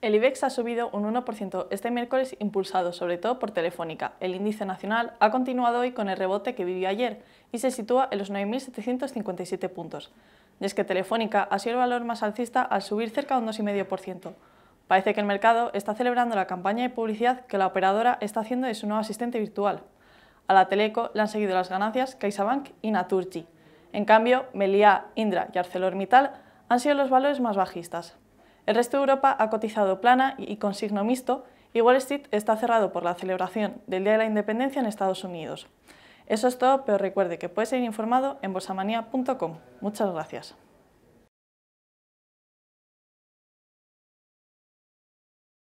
El IBEX ha subido un 1% este miércoles impulsado sobre todo por Telefónica. El índice nacional ha continuado hoy con el rebote que vivió ayer y se sitúa en los 9.757 puntos. Y es que Telefónica ha sido el valor más alcista al subir cerca de un 2,5%. Parece que el mercado está celebrando la campaña de publicidad que la operadora está haciendo de su nuevo asistente virtual. A la Teleco le han seguido las ganancias CaixaBank y Naturgy. En cambio, Meliá, Indra y ArcelorMittal han sido los valores más bajistas. El resto de Europa ha cotizado plana y con signo mixto, y Wall Street está cerrado por la celebración del Día de la Independencia en Estados Unidos. Eso es todo, pero recuerde que puede ser informado en bolsamania.com. Muchas gracias.